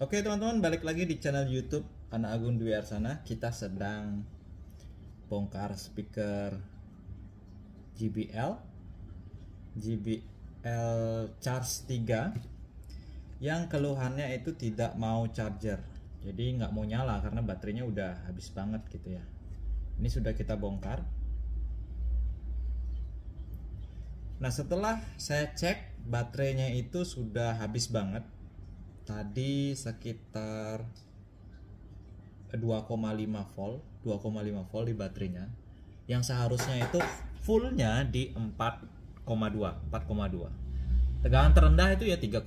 Oke teman-teman balik lagi di channel YouTube Anak Agung Dwi Arsana. Kita sedang bongkar speaker JBL JBL Charge 3 yang keluhannya itu tidak mau charger. Jadi nggak mau nyala karena baterainya udah habis banget gitu ya. Ini sudah kita bongkar. Nah setelah saya cek baterainya itu sudah habis banget tadi sekitar 2,5 volt 2,5 volt di baterainya yang seharusnya itu fullnya di 4,2 4,2 tegangan terendah itu ya 3,7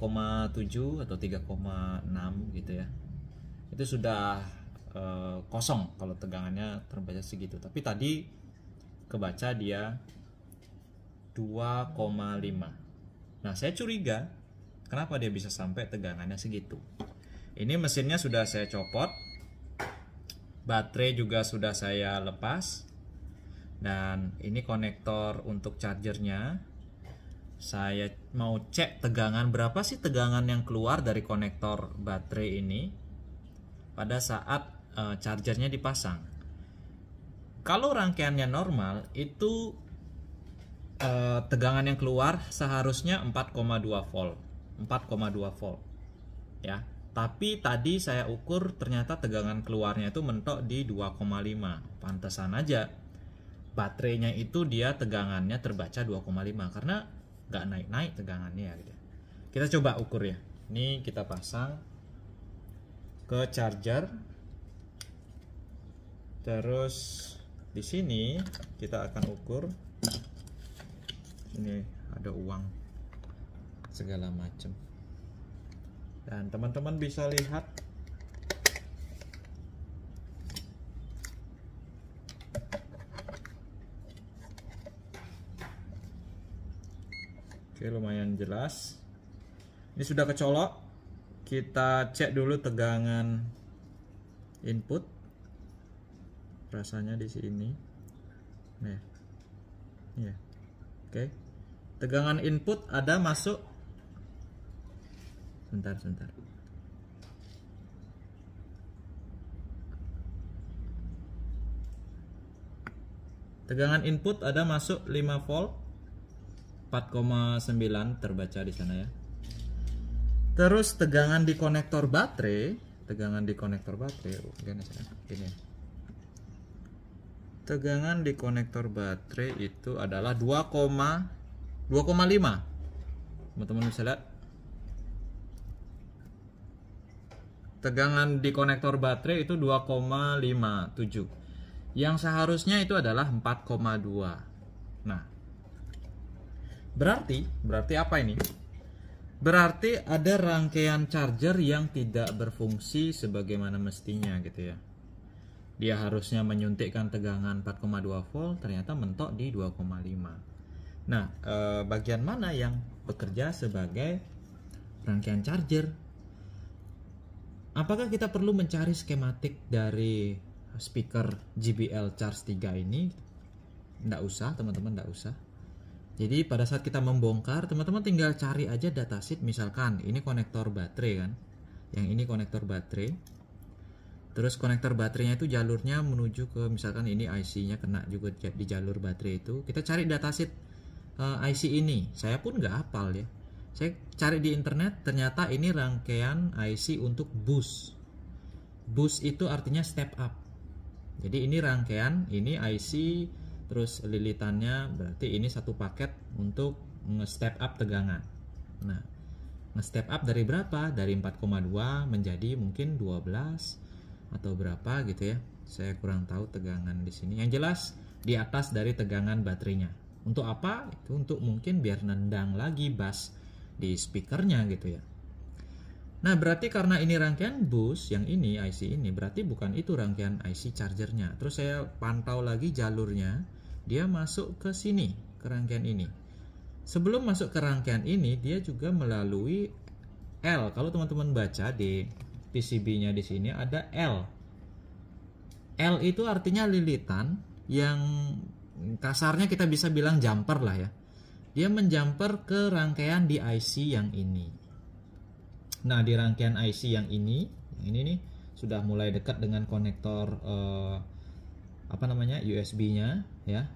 atau 3,6 gitu ya itu sudah eh, kosong kalau tegangannya terbaca segitu tapi tadi kebaca dia 2,5 nah saya curiga Kenapa dia bisa sampai tegangannya segitu? Ini mesinnya sudah saya copot. Baterai juga sudah saya lepas. Dan ini konektor untuk chargernya. Saya mau cek tegangan berapa sih tegangan yang keluar dari konektor baterai ini pada saat eh, chargernya dipasang. Kalau rangkaiannya normal itu eh, tegangan yang keluar seharusnya 4,2 volt. 4,2 volt ya tapi tadi saya ukur ternyata tegangan keluarnya itu mentok di 2,5 pantesan aja baterainya itu dia tegangannya terbaca 2,5 karena nggak naik-naik tegangannya gitu ya gitu. kita coba ukur ya ini kita pasang ke charger terus di sini kita akan ukur ini ada uang segala macam dan teman-teman bisa lihat Oke lumayan jelas ini sudah kecolok kita cek dulu tegangan input rasanya di sini nih ya oke tegangan input ada masuk sebentar sebentar tegangan input ada masuk 5 volt 4,9 terbaca di sana ya terus tegangan di konektor baterai tegangan di konektor baterai oh, ini. tegangan di konektor baterai itu adalah 2,2,5 teman-teman bisa lihat Tegangan di konektor baterai itu 2,57. Yang seharusnya itu adalah 4,2. Nah, berarti berarti apa ini? Berarti ada rangkaian charger yang tidak berfungsi sebagaimana mestinya gitu ya. Dia harusnya menyuntikkan tegangan 4,2 volt, ternyata mentok di 2,5. Nah, eh, bagian mana yang bekerja sebagai rangkaian charger apakah kita perlu mencari skematik dari speaker JBL Charge 3 ini? Nggak usah, teman-teman, nggak usah. Jadi pada saat kita membongkar, teman-teman tinggal cari aja datasheet misalkan ini konektor baterai kan. Yang ini konektor baterai. Terus konektor baterainya itu jalurnya menuju ke misalkan ini IC-nya kena juga di jalur baterai itu. Kita cari datasheet uh, eh, IC ini. Saya pun nggak hafal ya saya cari di internet, ternyata ini rangkaian IC untuk bus bus itu artinya step up. Jadi ini rangkaian, ini IC, terus lilitannya berarti ini satu paket untuk nge-step up tegangan. Nah, nge-step up dari berapa? Dari 4,2 menjadi mungkin 12 atau berapa gitu ya. Saya kurang tahu tegangan di sini. Yang jelas di atas dari tegangan baterainya. Untuk apa? Itu untuk mungkin biar nendang lagi bass di speakernya gitu ya. Nah, berarti karena ini rangkaian bus yang ini IC ini berarti bukan itu rangkaian IC chargernya. Terus saya pantau lagi jalurnya, dia masuk ke sini, ke rangkaian ini. Sebelum masuk ke rangkaian ini, dia juga melalui L. Kalau teman-teman baca di PCB-nya di sini ada L. L itu artinya lilitan yang kasarnya kita bisa bilang jumper lah ya. Dia menjumper ke rangkaian di IC yang ini. Nah, di rangkaian IC yang ini, yang ini nih sudah mulai dekat dengan konektor eh, apa namanya? USB-nya ya.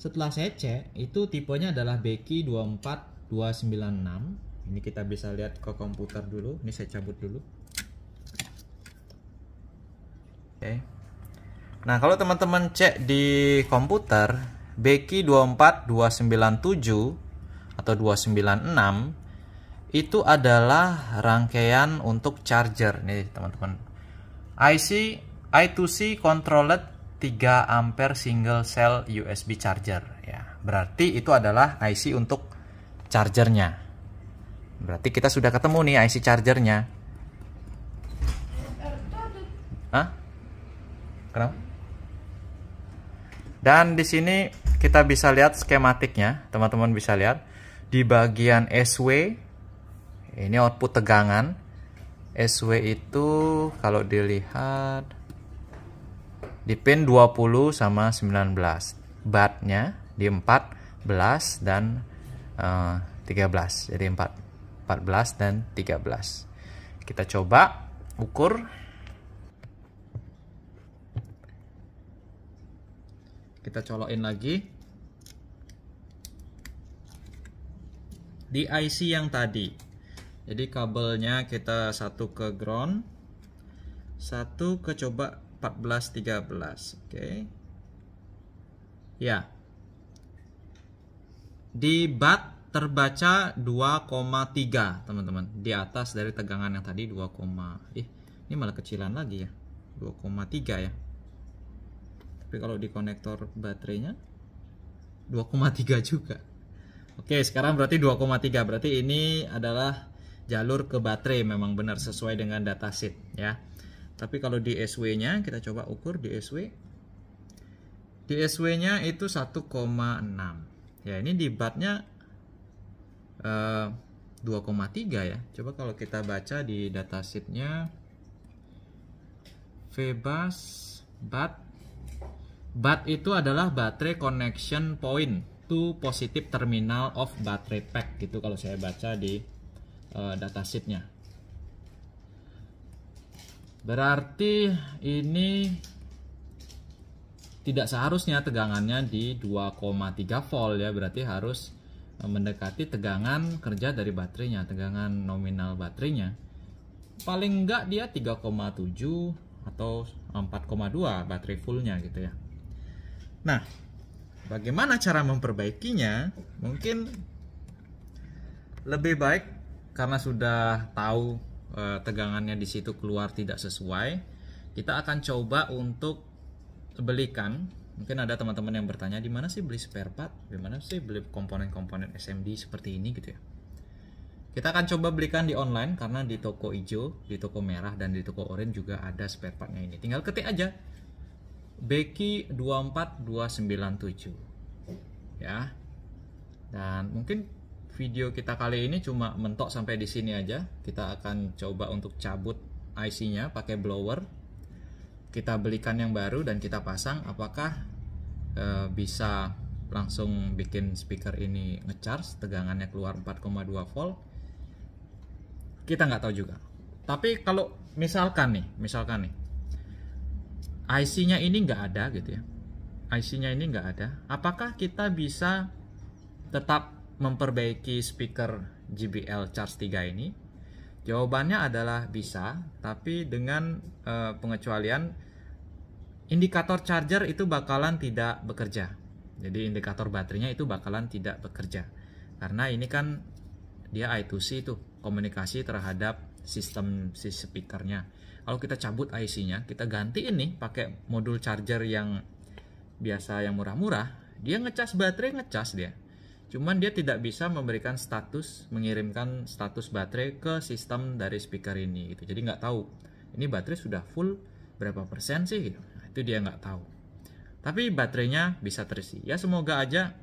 Setelah saya cek, itu tipenya adalah Beki 24296. Ini kita bisa lihat ke komputer dulu. Ini saya cabut dulu. Oke. Okay. Nah, kalau teman-teman cek di komputer, Beki 24297 atau 296 itu adalah rangkaian untuk charger nih teman-teman. IC I2C controlled 3 ampere single cell USB charger ya. Berarti itu adalah IC untuk chargernya. Berarti kita sudah ketemu nih IC chargernya. Hah? Kenapa? Dan di sini kita bisa lihat skematiknya, teman-teman bisa lihat di bagian SW ini output tegangan. SW itu kalau dilihat di pin 20 sama 19. Batnya di 14 dan uh, eh, 13. Jadi 4 14 dan 13. Kita coba ukur kita colokin lagi di IC yang tadi jadi kabelnya kita satu ke ground satu ke coba 14 13 oke okay. ya di bat terbaca 2,3 teman-teman di atas dari tegangan yang tadi 2, eh, ini malah kecilan lagi ya 2,3 ya tapi kalau di konektor baterainya 2,3 juga Oke, sekarang berarti 2,3. Berarti ini adalah jalur ke baterai memang benar sesuai dengan datasheet ya. Tapi kalau di SW-nya kita coba ukur di SW. Di SW-nya itu 1,6. Ya, ini di BAT-nya bat-nya eh, 2,3 ya. Coba kalau kita baca di sheet-nya VBAS BAT BAT itu adalah baterai connection point itu positif terminal of battery pack gitu kalau saya baca di uh, datasheetnya berarti ini tidak seharusnya tegangannya di 2,3 volt ya berarti harus eh, mendekati tegangan kerja dari baterainya tegangan nominal baterainya paling enggak dia 3,7 atau 4,2 baterai fullnya gitu ya nah Bagaimana cara memperbaikinya? Mungkin lebih baik karena sudah tahu e, tegangannya di situ keluar tidak sesuai, kita akan coba untuk belikan. Mungkin ada teman-teman yang bertanya di mana sih beli spare part, di mana sih beli komponen-komponen SMD seperti ini gitu ya. Kita akan coba belikan di online karena di toko hijau, di toko merah, dan di toko orange juga ada spare partnya ini. Tinggal ketik aja Becky 24297 ya dan mungkin video kita kali ini cuma mentok sampai di sini aja kita akan coba untuk cabut IC nya pakai blower kita belikan yang baru dan kita pasang apakah e, bisa langsung bikin speaker ini ngecharge tegangannya keluar 4,2 volt kita nggak tahu juga tapi kalau misalkan nih misalkan nih IC-nya ini nggak ada gitu ya. IC-nya ini nggak ada. Apakah kita bisa tetap memperbaiki speaker JBL Charge 3 ini? Jawabannya adalah bisa, tapi dengan uh, pengecualian indikator charger itu bakalan tidak bekerja. Jadi indikator baterainya itu bakalan tidak bekerja. Karena ini kan dia I2C itu, komunikasi terhadap sistem si speakernya. Kalau kita cabut IC-nya, kita ganti ini pakai modul charger yang biasa yang murah-murah, dia ngecas baterai ngecas dia. Cuman dia tidak bisa memberikan status mengirimkan status baterai ke sistem dari speaker ini gitu. Jadi nggak tahu ini baterai sudah full berapa persen sih gitu. Nah, itu dia nggak tahu. Tapi baterainya bisa terisi. Ya semoga aja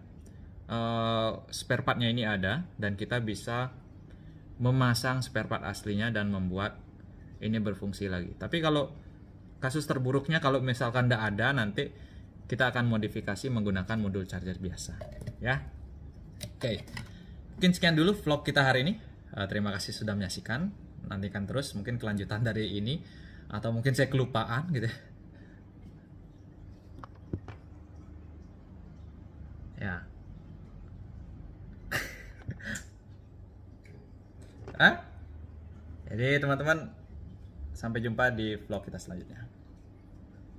uh, spare partnya ini ada dan kita bisa memasang spare part aslinya dan membuat ini berfungsi lagi. Tapi kalau kasus terburuknya kalau misalkan tidak ada nanti kita akan modifikasi menggunakan modul charger biasa ya. Oke. Okay. Mungkin sekian dulu vlog kita hari ini. Uh, terima kasih sudah menyaksikan. Nantikan terus mungkin kelanjutan dari ini atau mungkin saya kelupaan gitu. Ya. Jadi teman-teman sampai jumpa di vlog kita selanjutnya.